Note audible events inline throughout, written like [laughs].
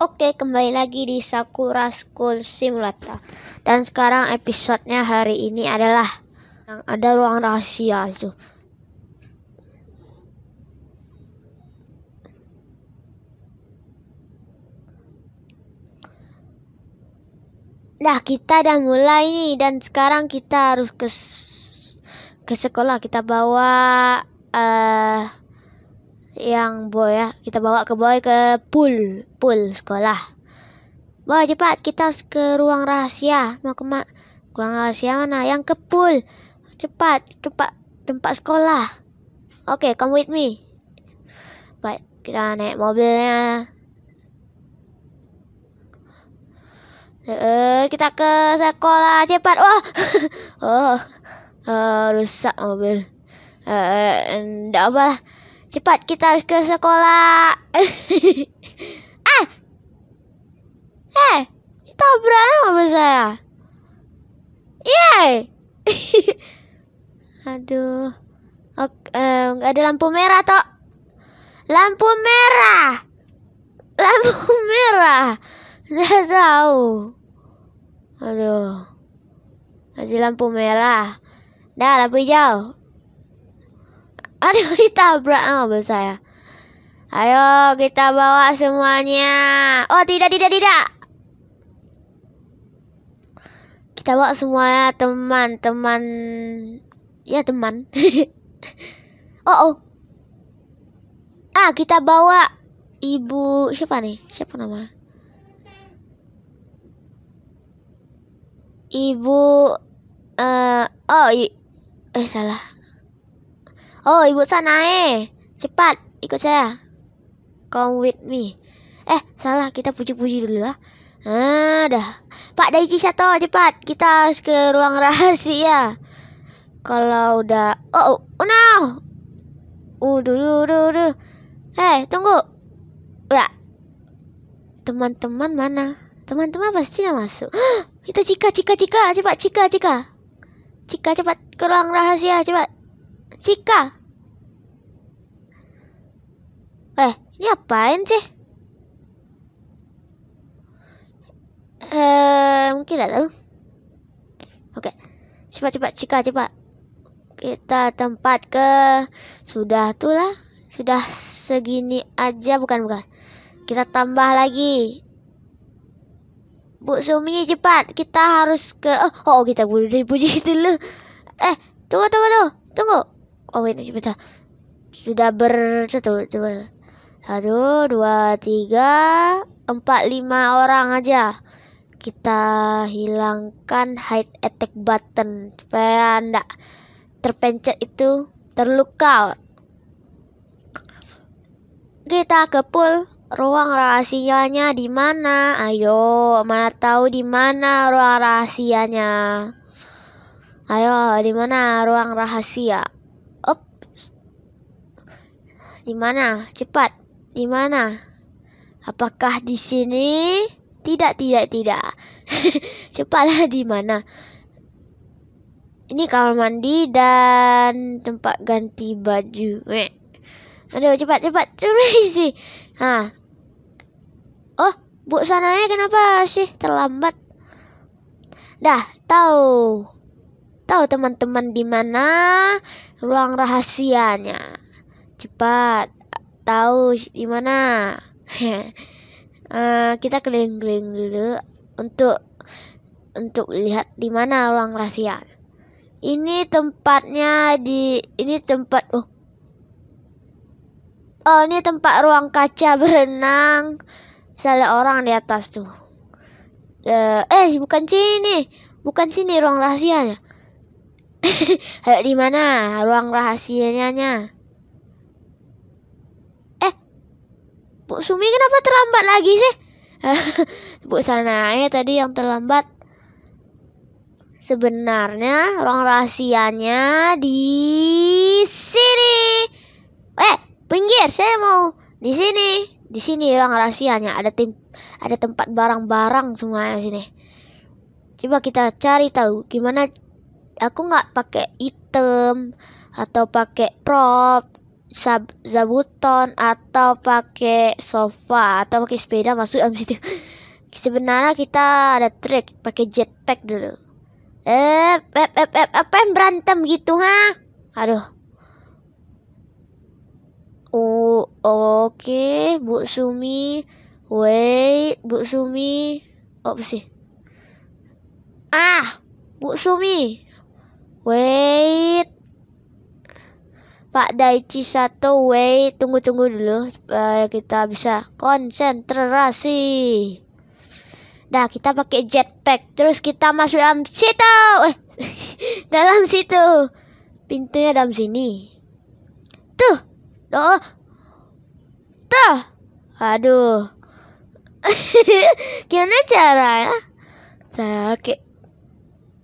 Oke, kembali lagi di Sakura School Simulator. Dan sekarang episodenya hari ini adalah yang ada ruang rahasia itu. Nah, kita udah mulai nih dan sekarang kita harus ke ke sekolah. Kita bawa eh, yang boy ya kita bawa ke boy ke pool pool sekolah boy cepat kita harus ke ruang rahasia mau ke ruang rahasia mana yang ke pool cepat cepat tempat sekolah oke okay, come with me baik kita naik mobilnya Eh, kita ke sekolah cepat. Wah. oh. Uh, [laughs] rusak mobil. Eh, eh ndak apa. Cepat kita harus ke sekolah. eh. [laughs] Eh, kita berani sama saya. Yeay. [laughs] Aduh. Oke, eh, nggak ada lampu merah toh. Lampu merah. Lampu [laughs] merah. Nggak tahu. Aduh. Masih lampu merah. Dah, lampu hijau. Aduh [laughs] ditabrak mobil ah, saya. Ayo kita bawa semuanya. Oh tidak tidak tidak. Kita bawa semuanya teman-teman. Ya teman. [laughs] oh oh. Ah kita bawa ibu siapa nih? Siapa nama? Ibu uh, oh i eh salah Oh, ibu sana eh. Cepat, ikut saya. Come with me. Eh, salah. Kita puji-puji dulu lah. Ya. Ah, dah. Pak Daiji Sato, cepat. Kita ke ruang rahasia. Kalau udah... Oh, oh, oh no. Uh, dulu, dulu, udah, eh, Hei, tunggu. Ya. Teman-teman mana? Teman-teman pasti udah masuk. [gasps] Itu Cika, Cika, Cika. Cepat, Cika, Cika. Cika, cepat. Ke ruang rahasia, cepat. Cika. Eh, ini apain sih? Eh, mungkin lah tahu. Oke, cepat cepat Cika cepat. kita tempat ke sudah tuh lah sudah segini aja bukan bukan kita tambah lagi Bu Sumi cepat kita harus ke oh, oh kita buru diri puji [laughs] dulu eh tunggu tunggu tunggu tunggu oh wait sebentar sudah ber satu coba satu dua tiga empat lima orang aja kita hilangkan hide attack button supaya anda terpencet itu terluka kita ke pool ruang rahasianya di mana ayo mana tahu di mana ruang rahasianya ayo di mana ruang rahasia di mana? Cepat. Di mana? Apakah di sini? Tidak, tidak, tidak. [laughs] Cepatlah di mana? Ini kamar mandi dan tempat ganti baju. Weh. Aduh, cepat, cepat. Cepat isi. Ha. Oh, bu sananya kenapa sih terlambat? Dah, tahu. Tahu teman-teman di mana ruang rahasianya cepat tahu di mana uh, [laughs] kita keliling-keliling dulu untuk untuk lihat di mana ruang rahasia ini tempatnya di ini tempat oh oh ini tempat ruang kaca [laughs] berenang salah orang di atas tuh uh, eh bukan sini bukan sini ruang rahasianya [laughs] di mana ruang rahasianya? Bu Sumi kenapa terlambat lagi sih? [laughs] Bu ya tadi yang terlambat. Sebenarnya ruang rahasianya di sini. Eh, pinggir, saya mau di sini. Di sini ruang rahasianya ada tim ada tempat barang-barang semuanya sini. Coba kita cari tahu gimana aku nggak pakai item atau pakai prop sab zabuton atau pakai sofa atau pakai sepeda masuk dalam situ [laughs] sebenarnya kita ada trik pakai jetpack dulu eh, eh eh eh apa yang berantem gitu ha aduh oh oke okay. bu sumi wait bu sumi oh, apa sih ah bu sumi wait Pak Daichi satu Wei tunggu-tunggu dulu supaya eh, kita bisa konsentrasi. Nah, kita pakai jetpack. Terus kita masuk dalam situ. Eh, [laughs] dalam situ. Pintunya dalam sini. Tuh. Oh. Tuh. Aduh. [laughs] Gimana caranya? Saya kayak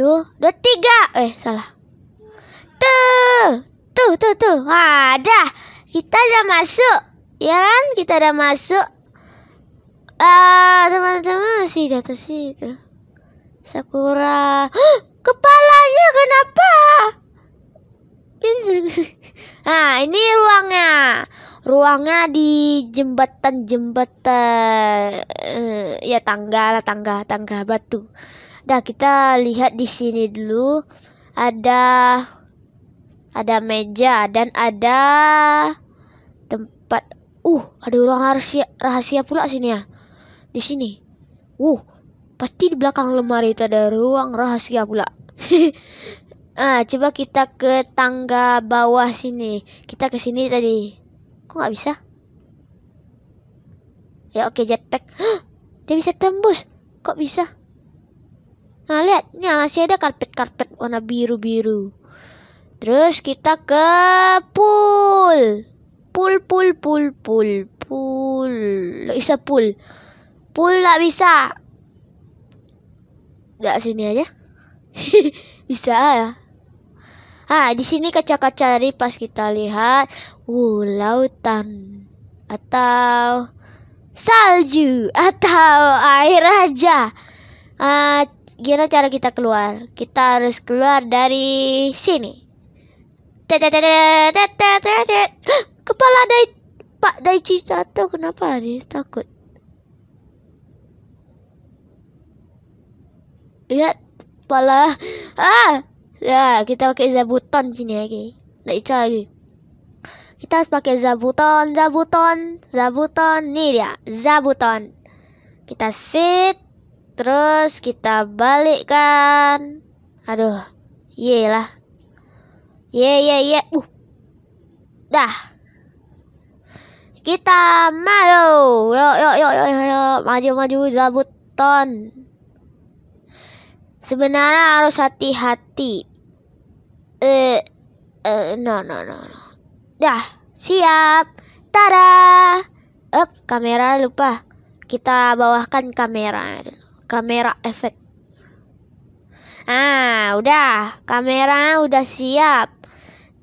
tuh dua tiga. Eh, salah. Tuh. Tuh, tuh, tuh. Wadah. Kita udah masuk. Ya kan? Kita udah masuk. Ah, teman-teman masih di atas situ. Sakura. kepalanya kenapa? Nah, [laughs] ini ruangnya. Ruangnya di jembatan-jembatan eh, ya tangga lah, tangga, tangga batu. Nah, kita lihat di sini dulu ada ada meja dan ada tempat uh ada ruang rahasia rahasia pula sini ya di sini uh pasti di belakang lemari itu ada ruang rahasia pula [laughs] ah coba kita ke tangga bawah sini kita ke sini tadi kok nggak bisa ya oke okay, jetpack dia bisa tembus kok bisa nah lihat ini masih ada karpet karpet warna biru biru Terus kita ke pool. Pool, pool, pool, pool, pool. Nggak bisa pool. Pool nggak bisa. Nggak sini aja. [laughs] bisa ya. Ah, di sini kaca-kaca dari pas kita lihat uh, lautan atau salju atau air aja. Ah, gimana cara kita keluar? Kita harus keluar dari sini. [gasps] Kepala Dai Pak Daichi satu kenapa nih takut? Lihat kepala. Ah, ya kita pakai zabuton sini lagi. Nak Ica lagi. Kita harus pakai zabuton, zabuton, zabuton. Nih dia, zabuton. Kita sit, terus kita balikkan. Aduh, yelah. Ya, yeah, ya, yeah, ya. Yeah. Uh. Dah. Kita maju. Yo, yo, yo, yo, yo, maju, maju, ton. Sebenarnya harus hati-hati. Eh, eh, no, no, no, no. Dah, siap. Tada. Eh, kamera lupa. Kita bawakan kamera. Kamera efek. Ah, udah. Kamera udah siap.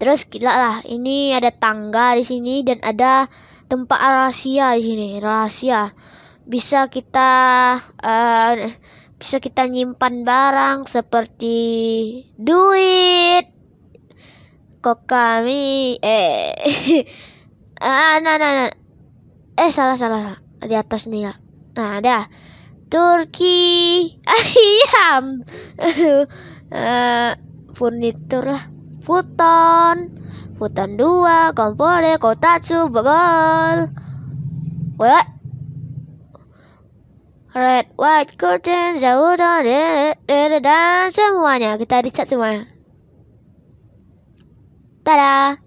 Terus gila lah, ini ada tangga di sini dan ada tempat rahasia di sini, rahasia. Bisa kita uh, bisa kita nyimpan barang seperti duit, kok kami eh, [laughs] ah, nah, nah, nah. eh salah salah, di atas nih ya. Nah, ada Turki, [laughs] ayam, uh, [laughs] furnitur lah futon, futon 2, kompore, kotatsu, begol What? Red, white, curtain, de dan semuanya. Kita riset semuanya. Tada!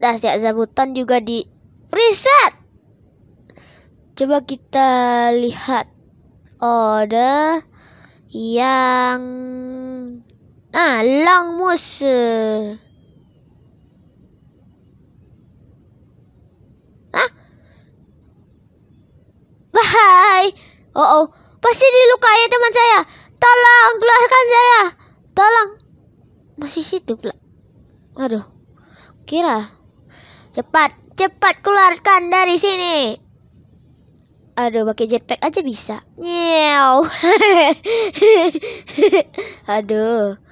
dah siap zabutan juga di reset. Coba kita lihat order yang Ah, ah? oh oh, pasti dilukai teman saya. Tolong keluarkan saya. Tolong. Masih situ, lah. Aduh, kira. Cepat, cepat keluarkan dari sini. Aduh, pakai jetpack aja bisa. Nyew. [laughs] Aduh.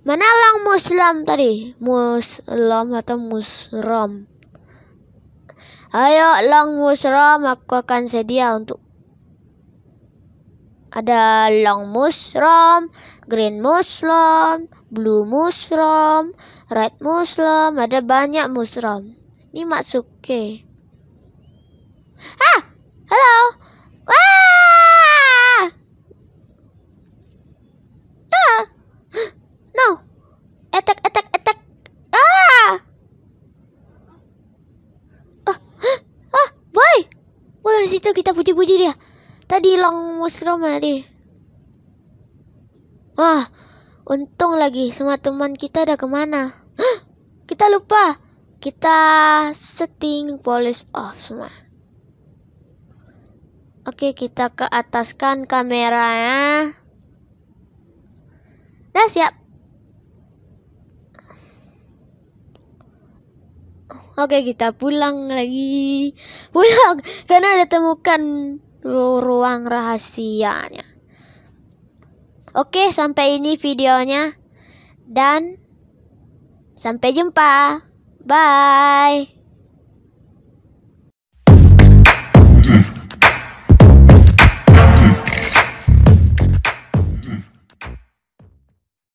Mana lang muslim tadi? Muslim atau musrom Ayo long musrom aku akan sedia untuk ada long musrom green musrom blue musrom red musrom ada banyak musrom Ini ke Ah, halo. Roma mari Wah, untung lagi semua teman kita ada kemana. Hah, kita lupa. Kita setting polis off semua. Oke, kita ke ataskan kameranya. Nah, siap. Oke, kita pulang lagi. Pulang [laughs] karena ada temukan ruang rahasianya. Oke, sampai ini videonya. Dan sampai jumpa. Bye.